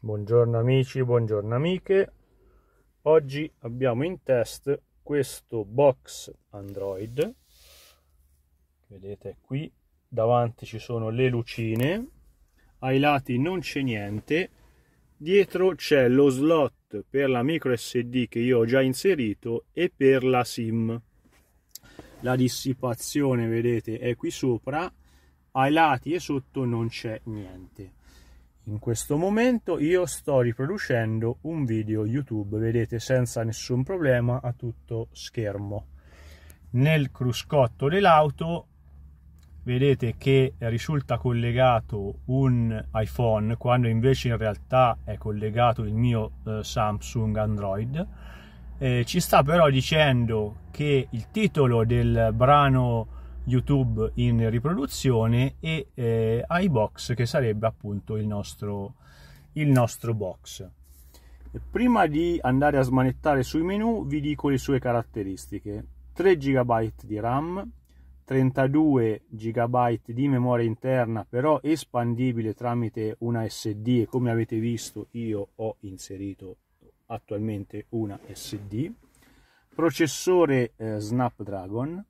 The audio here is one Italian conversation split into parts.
Buongiorno amici, buongiorno amiche. Oggi abbiamo in test questo box Android. Vedete qui davanti ci sono le lucine, ai lati non c'è niente, dietro c'è lo slot per la micro SD che io ho già inserito e per la SIM. La dissipazione, vedete, è qui sopra, ai lati e sotto non c'è niente in questo momento io sto riproducendo un video YouTube, vedete senza nessun problema a tutto schermo. Nel cruscotto dell'auto vedete che risulta collegato un iPhone quando invece in realtà è collegato il mio eh, Samsung Android. Eh, ci sta però dicendo che il titolo del brano YouTube in riproduzione e eh, iBox che sarebbe appunto il nostro, il nostro box. Prima di andare a smanettare sui menu vi dico le sue caratteristiche. 3 GB di RAM, 32 GB di memoria interna però espandibile tramite una SD e come avete visto io ho inserito attualmente una SD. Processore eh, Snapdragon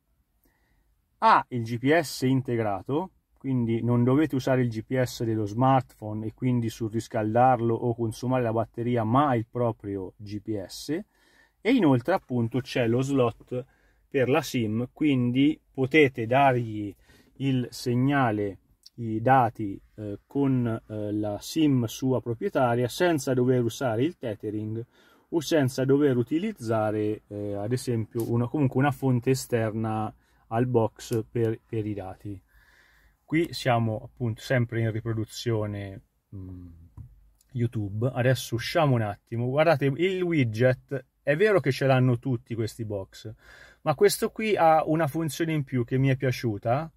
ha il GPS integrato, quindi non dovete usare il GPS dello smartphone e quindi surriscaldarlo o consumare la batteria, ma il proprio GPS. E inoltre appunto c'è lo slot per la SIM, quindi potete dargli il segnale, i dati eh, con eh, la SIM sua proprietaria senza dover usare il tethering o senza dover utilizzare eh, ad esempio una, comunque una fonte esterna al box per, per i dati. Qui siamo appunto sempre in riproduzione mh, mm, YouTube. Adesso usciamo un attimo. Guardate il widget. È vero che ce l'hanno tutti questi box, ma questo qui ha una funzione in più che mi è piaciuta,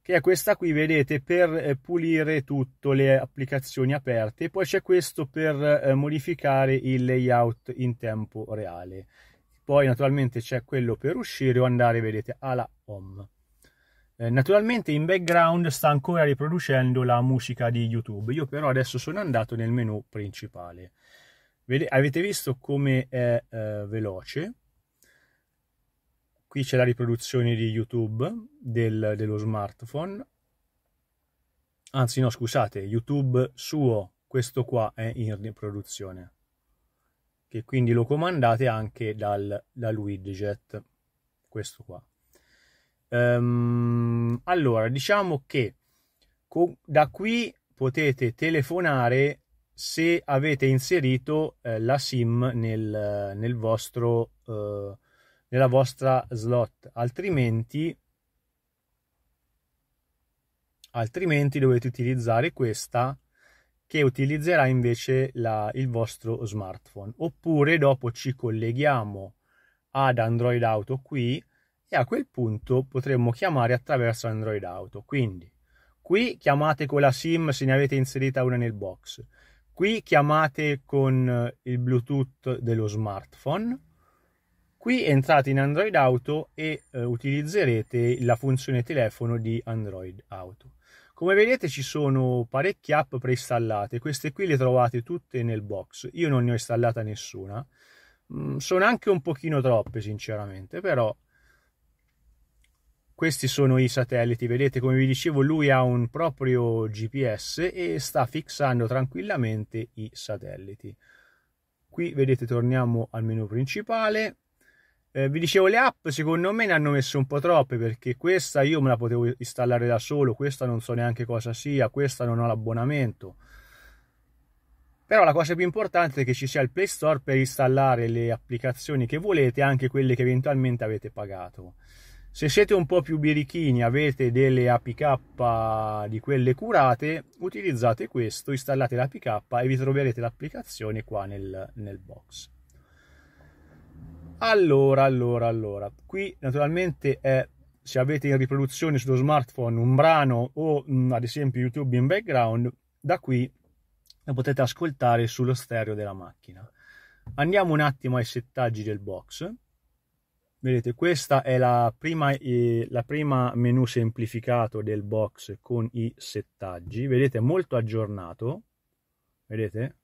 che è questa qui, vedete, per eh, pulire tutte le applicazioni aperte. E poi c'è questo per eh, modificare il layout in tempo reale. Poi naturalmente c'è quello per uscire o andare, vedete, alla home. Eh, naturalmente in background sta ancora riproducendo la musica di YouTube. Io però adesso sono andato nel menu principale. Vede, avete visto come è eh, veloce? Qui c'è la riproduzione di YouTube del, dello smartphone. Anzi no, scusate, YouTube suo, questo qua è in riproduzione che quindi lo comandate anche dal, dal widget, questo qua. Um, allora, diciamo che co- da qui potete telefonare se avete inserito eh, la SIM nel, nel vostro, eh, nella vostra slot, altrimenti, altrimenti dovete utilizzare questa che utilizzerà invece la, il vostro smartphone. Oppure dopo ci colleghiamo ad Android Auto qui e a quel punto potremmo chiamare attraverso Android Auto. Quindi qui chiamate con la SIM se ne avete inserita una nel box. Qui chiamate con il Bluetooth dello smartphone. Qui entrate in Android Auto e eh, utilizzerete la funzione telefono di Android Auto. Come vedete ci sono parecchie app preinstallate, queste qui le trovate tutte nel box, io non ne ho installata nessuna, mm, sono anche un pochino troppe sinceramente, però questi sono i satelliti, vedete come vi dicevo lui ha un proprio GPS e sta fissando tranquillamente i satelliti. Qui vedete torniamo al menu principale, eh, vi dicevo, le app secondo me ne hanno messo un po' troppe perché questa io me la potevo installare da solo, questa non so neanche cosa sia, questa non ho l'abbonamento. Però la cosa più importante è che ci sia il Play Store per installare le applicazioni che volete, anche quelle che eventualmente avete pagato. Se siete un po' più birichini, avete delle APK di quelle curate, utilizzate questo, installate l'APK e vi troverete l'applicazione qua nel, nel box. Allora, allora, allora. Qui naturalmente è se avete in riproduzione sullo smartphone un brano o mh, mm, ad esempio YouTube in background, da qui lo potete ascoltare sullo stereo della macchina. Andiamo un attimo ai settaggi del box. Vedete, questa è la prima, eh, la prima menu semplificato del box con i settaggi. Vedete, molto aggiornato. Vedete?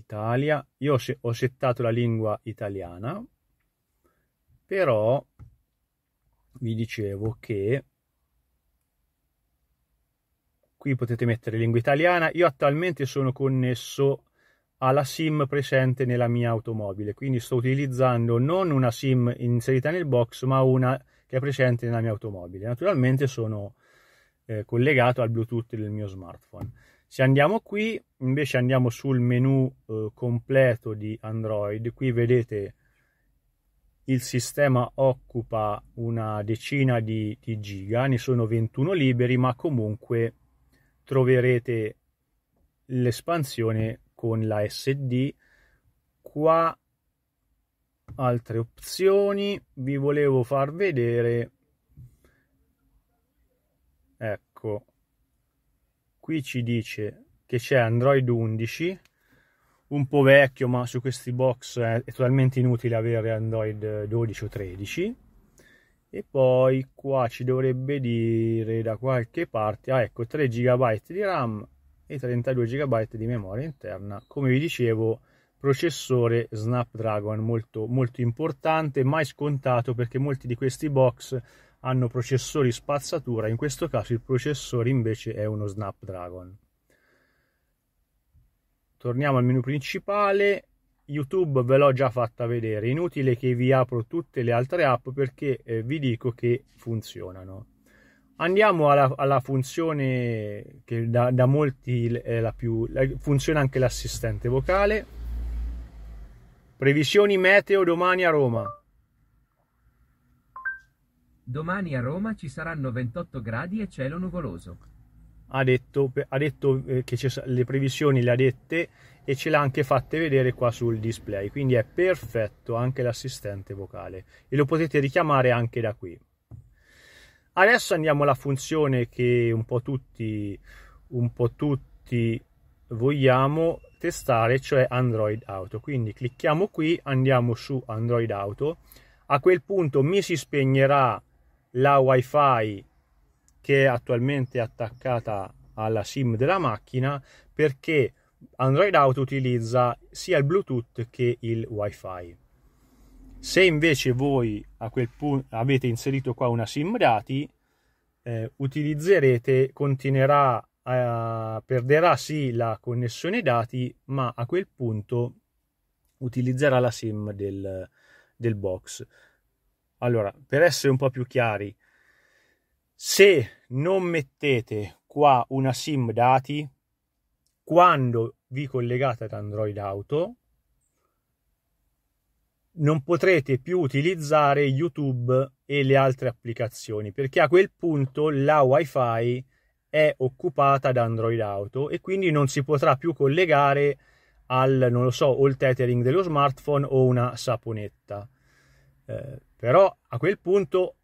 Italia. Io ho settato la lingua italiana, però vi dicevo che qui potete mettere lingua italiana. Io attualmente sono connesso alla SIM presente nella mia automobile, quindi sto utilizzando non una SIM inserita nel box, ma una che è presente nella mia automobile. Naturalmente sono eh, collegato al Bluetooth del mio smartphone. Se andiamo qui, invece andiamo sul menu eh, completo di Android, qui vedete il sistema occupa una decina di, di giga, ne sono 21 liberi, ma comunque troverete l'espansione con la SD. Qua altre opzioni, vi volevo far vedere ecco qui ci dice che c'è Android 11 un po' vecchio ma su questi box è, totalmente inutile avere Android 12 eh, o 13 e poi qua ci dovrebbe dire da qualche parte ah ecco 3 GB di RAM e 32 GB di memoria interna come vi dicevo processore Snapdragon molto molto importante mai scontato perché molti di questi box hanno processori spazzatura, in questo caso il processore invece è uno Snapdragon. Torniamo al menu principale, YouTube ve l'ho già fatta vedere, inutile che vi apro tutte le altre app perché eh, vi dico che funzionano. Andiamo alla, alla funzione che da, da, molti è la più... funziona anche l'assistente vocale. Previsioni meteo domani a Roma. Domani a Roma ci saranno 28 gradi e cielo nuvoloso. Ha detto, ha detto eh, che le previsioni le ha dette e ce l'ha anche fatte vedere qua sul display, quindi è perfetto anche l'assistente vocale e lo potete richiamare anche da qui. Adesso andiamo alla funzione che un po' tutti, un po tutti vogliamo testare, cioè Android Auto. Quindi clicchiamo qui, andiamo su Android Auto. A quel punto mi si spegnerà la wifi che è attualmente attaccata alla sim della macchina perché Android Auto utilizza sia il Bluetooth che il wifi Se invece voi a quel punto avete inserito qua una SIM dati, eh, utilizzerete, continuerà, a, eh, perderà sì la connessione dati, ma a quel punto utilizzerà la SIM del, del box. Allora, per essere un po' più chiari, se non mettete qua una SIM dati, quando vi collegate ad Android Auto, non potrete più utilizzare YouTube e le altre applicazioni, perché a quel punto la WiFi è occupata da Android Auto e quindi non si potrà più collegare al, non lo so, o il tethering dello smartphone o una saponetta. Eh, però a quel punto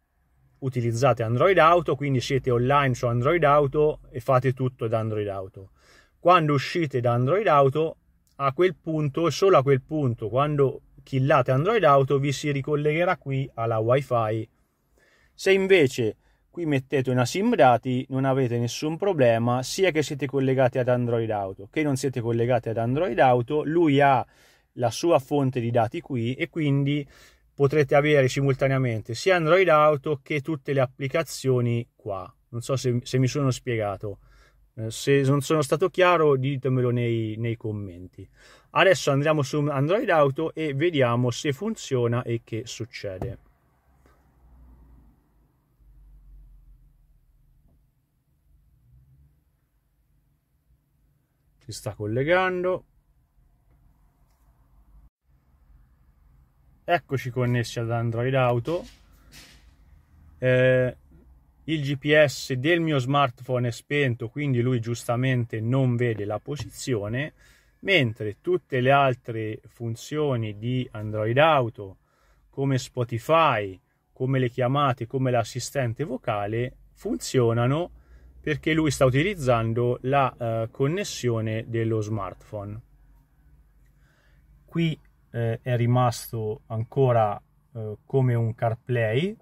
utilizzate Android Auto, quindi siete online su Android Auto e fate tutto da Android Auto. Quando uscite da Android Auto, a quel punto, solo a quel punto, quando killate Android Auto, vi si ricollegherà qui alla WiFi. Se invece qui mettete una SIM dati, non avete nessun problema, sia che siete collegati ad Android Auto che non siete collegati ad Android Auto, lui ha la sua fonte di dati qui e quindi potrete avere simultaneamente sia Android Auto che tutte le applicazioni qua. Non so se, se mi sono spiegato. Eh, se non sono stato chiaro, ditemelo nei, nei commenti. Adesso andiamo su Android Auto e vediamo se funziona e che succede. Si sta collegando. Eccoci connessi ad Android Auto. Eh, il GPS del mio smartphone è spento, quindi lui giustamente non vede la posizione, mentre tutte le altre funzioni di Android Auto, come Spotify, come le chiamate, come l'assistente vocale, funzionano perché lui sta utilizzando la eh, connessione dello smartphone. Qui eh, è rimasto ancora eh, come un CarPlay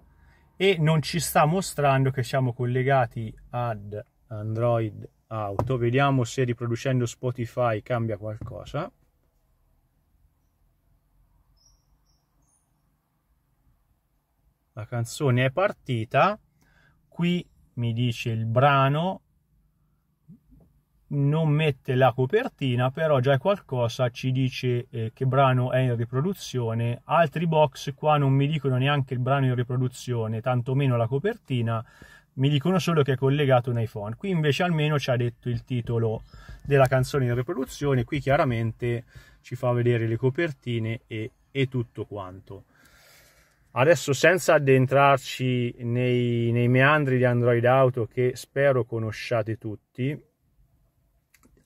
e non ci sta mostrando che siamo collegati ad Android Auto. Vediamo se riproducendo Spotify cambia qualcosa. La canzone è partita, qui mi dice il brano non mette la copertina, però già qualcosa ci dice eh, che brano è in riproduzione. Altri box qua non mi dicono neanche il brano in riproduzione, tantomeno la copertina, mi dicono solo che è collegato un iPhone. Qui invece almeno ci ha detto il titolo della canzone in riproduzione, qui chiaramente ci fa vedere le copertine e, e tutto quanto. Adesso senza addentrarci nei, nei meandri di Android Auto che spero conosciate tutti,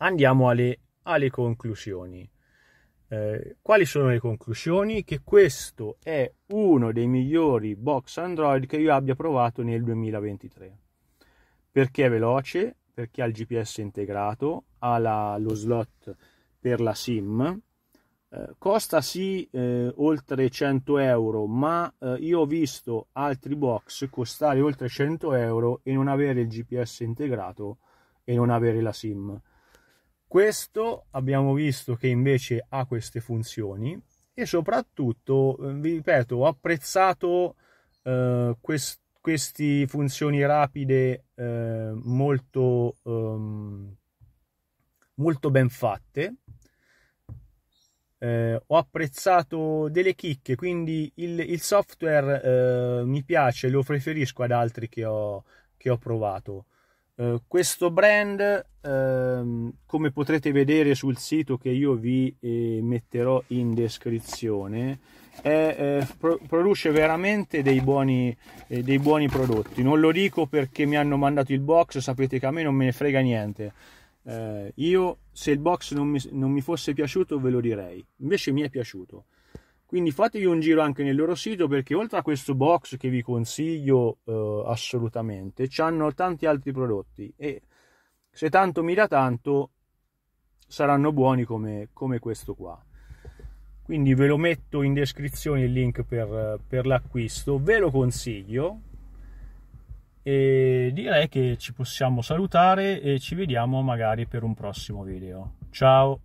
andiamo alle, alle conclusioni. Eh, quali sono le conclusioni? Che questo è uno dei migliori box Android che io abbia provato nel 2023. Perché è veloce, perché ha il GPS integrato, ha la, lo slot per la SIM. Eh, costa sì eh, oltre 100 euro, ma eh, io ho visto altri box costare oltre 100 euro e non avere il GPS integrato e non avere la SIM questo abbiamo visto che invece ha queste funzioni e soprattutto, eh, vi ripeto, ho apprezzato eh, quest queste funzioni rapide eh, molto, ehm, molto ben fatte. Eh, ho apprezzato delle chicche, quindi il, il software eh, mi piace, lo preferisco ad altri che ho, che ho provato. Eh, questo brand, uh, come potrete vedere sul sito che io vi eh, metterò in descrizione, è, eh, pro- produce veramente dei buoni, eh, dei buoni, prodotti. Non lo dico perché mi hanno mandato il box, sapete che a me non me ne frega niente. Eh, io se il box non mi, non mi fosse piaciuto ve lo direi, invece mi è piaciuto. Quindi fatevi un giro anche nel loro sito perché oltre a questo box che vi consiglio eh, assolutamente, hanno tanti altri prodotti e se tanto mira tanto saranno buoni come, come questo qua quindi ve lo metto in descrizione il link per, per, l'acquisto ve lo consiglio e direi che ci possiamo salutare e ci vediamo magari per un prossimo video ciao